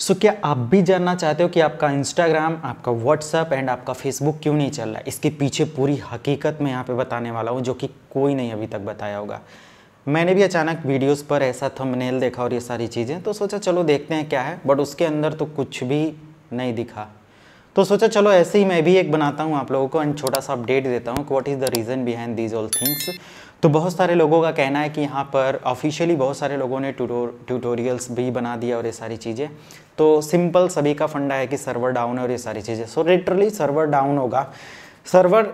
सो क्या आप भी जानना चाहते हो कि आपका इंस्टाग्राम आपका व्हाट्सअप एंड आपका फेसबुक क्यों नहीं चल रहा है इसके पीछे पूरी हकीकत मैं यहाँ पे बताने वाला हूँ जो कि कोई नहीं अभी तक बताया होगा मैंने भी अचानक वीडियोस पर ऐसा थंबनेल देखा और ये सारी चीज़ें तो सोचा चलो देखते हैं क्या है बट उसके अंदर तो कुछ भी नहीं दिखा तो सोचा चलो ऐसे ही मैं भी एक बनाता हूँ आप लोगों को एंड छोटा सा अपडेट देता हूँ what is the reason behind these all things तो बहुत सारे लोगों का कहना है कि यहाँ पर ऑफिशियली बहुत सारे लोगों ने ट्यूटोरियल्स भी बना दिया और ये सारी चीज़ें तो सिंपल सभी का फंडा है कि सर्वर डाउन है और ये सारी चीज़ें सो लिटरली सर्वर डाउन होगा सर्वर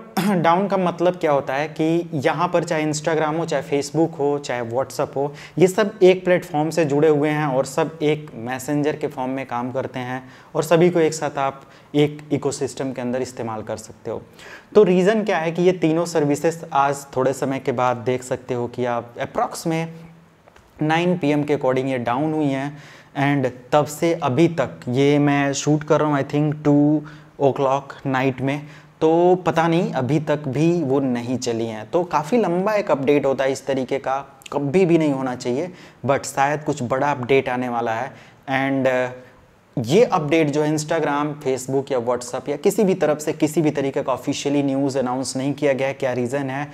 डाउन का मतलब क्या होता है कि यहाँ पर चाहे इंस्टाग्राम हो चाहे फेसबुक हो चाहे व्हाट्सअप हो ये सब एक प्लेटफॉर्म से जुड़े हुए हैं और सब एक मैसेंजर के फॉर्म में काम करते हैं और सभी को एक साथ आप एक इकोसिस्टम के अंदर इस्तेमाल कर सकते हो तो रीज़न क्या है कि ये तीनों सर्विसेज आज थोड़े समय के बाद देख सकते हो कि आप अप्रॉक्स में नाइन पी के अकॉर्डिंग ये डाउन हुई हैं एंड तब से अभी तक ये मैं शूट कर रहा हूँ I think two o'clock night में तो पता नहीं अभी तक भी वो नहीं चली हैं तो काफ़ी लंबा एक अपडेट होता है इस तरीके का कभी भी नहीं होना चाहिए बट शायद कुछ बड़ा अपडेट आने वाला है एंड ये अपडेट जो है इंस्टाग्राम फेसबुक या व्हाट्सअप या किसी भी तरफ से किसी भी तरीके का ऑफिशियली न्यूज़ अनाउंस नहीं किया गया है क्या रीज़न है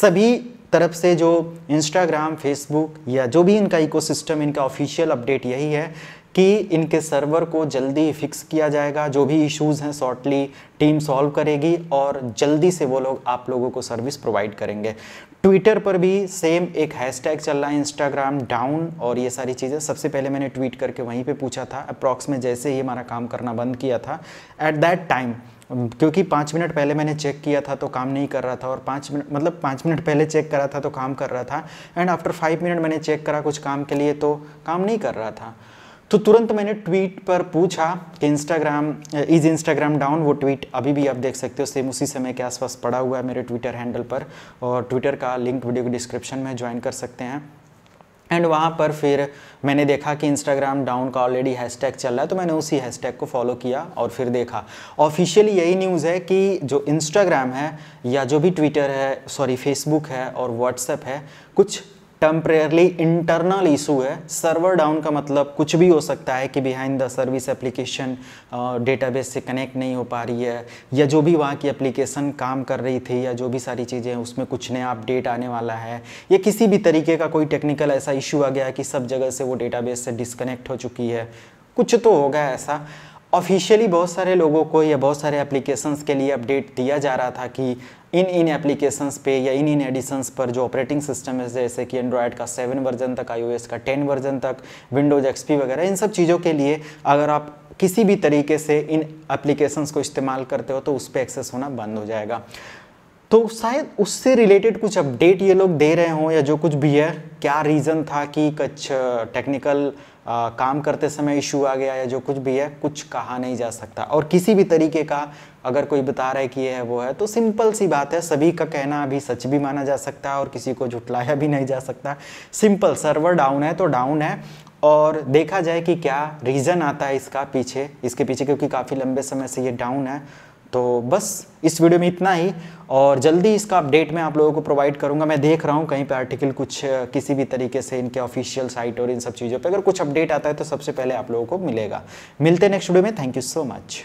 सभी तरफ से जो इंस्टाग्राम फेसबुक या जो भी इनका इकोसिस्टम इनका ऑफिशियल अपडेट यही है कि इनके सर्वर को जल्दी फिक्स किया जाएगा जो भी इश्यूज़ हैं शॉर्टली टीम सॉल्व करेगी और जल्दी से वो लोग आप लोगों को सर्विस प्रोवाइड करेंगे ट्विटर पर भी सेम एक हैशटैग चल रहा है इंस्टाग्राम डाउन और ये सारी चीज़ें सबसे पहले मैंने ट्वीट करके वहीं पे पूछा था अप्रॉक्स में जैसे ही हमारा काम करना बंद किया था एट दैट टाइम क्योंकि पाँच मिनट पहले मैंने चेक किया था तो काम नहीं कर रहा था और पाँच मिनट मतलब पाँच मिनट पहले चेक करा था तो काम कर रहा था एंड आफ्टर फाइव मिनट मैंने चेक करा कुछ काम के लिए तो काम नहीं कर रहा था तो तुरंत मैंने ट्वीट पर पूछा कि इंस्टाग्राम इज इंस्टाग्राम डाउन वो ट्वीट अभी भी आप देख सकते हो सेम उसी समय के आसपास पड़ा हुआ है मेरे ट्विटर हैंडल पर और ट्विटर का लिंक वीडियो के डिस्क्रिप्शन में ज्वाइन कर सकते हैं एंड वहाँ पर फिर मैंने देखा कि इंस्टाग्राम डाउन का ऑलरेडी हैशटैग चल रहा है तो मैंने उसी हैशटैग को फॉलो किया और फिर देखा ऑफिशियली यही न्यूज़ है कि जो इंस्टाग्राम है या जो भी ट्विटर है सॉरी फेसबुक है और व्हाट्सएप है कुछ टेम्परेरली इंटरनल इशू है सर्वर डाउन का मतलब कुछ भी हो सकता है कि behind the service application database से कनेक्ट नहीं हो पा रही है या जो भी वहाँ की एप्लीकेशन काम कर रही थी या जो भी सारी चीज़ें हैं उसमें कुछ नया अपडेट आने वाला है या किसी भी तरीके का कोई टेक्निकल ऐसा इशू आ गया कि सब जगह से वो डेटाबेस से डिसकनेक्ट हो चुकी है कुछ तो होगा ऐसा ऑफिशियली बहुत सारे लोगों को या बहुत सारे एप्लीकेशंस के लिए अपडेट दिया जा रहा था कि इन इन एप्लीकेशंस पे या इन इन एडिशंस पर जो ऑपरेटिंग सिस्टम है जैसे कि एंड्रॉयड का सेवन वर्जन तक आई का टेन वर्जन तक विंडोज एक्सपी वगैरह इन सब चीज़ों के लिए अगर आप किसी भी तरीके से इन एप्लीकेशंस को इस्तेमाल करते हो तो उस पर एक्सेस होना बंद हो जाएगा तो शायद उससे रिलेटेड कुछ अपडेट ये लोग दे रहे हों या जो कुछ भी है क्या रीज़न था कि कुछ टेक्निकल आ, काम करते समय इशू आ गया या जो कुछ भी है कुछ कहा नहीं जा सकता और किसी भी तरीके का अगर कोई बता रहा है कि ये है वो है तो सिंपल सी बात है सभी का कहना अभी सच भी माना जा सकता है और किसी को झुटलाया भी नहीं जा सकता सिंपल सर्वर डाउन है तो डाउन है और देखा जाए कि क्या रीज़न आता है इसका पीछे इसके पीछे क्योंकि काफ़ी लंबे समय से ये डाउन है तो बस इस वीडियो में इतना ही और जल्दी इसका अपडेट मैं आप लोगों को प्रोवाइड करूंगा मैं देख रहा हूं कहीं पे आर्टिकल कुछ किसी भी तरीके से इनके ऑफिशियल साइट और इन सब चीज़ों पे अगर कुछ अपडेट आता है तो सबसे पहले आप लोगों को मिलेगा मिलते हैं नेक्स्ट वीडियो में थैंक यू सो मच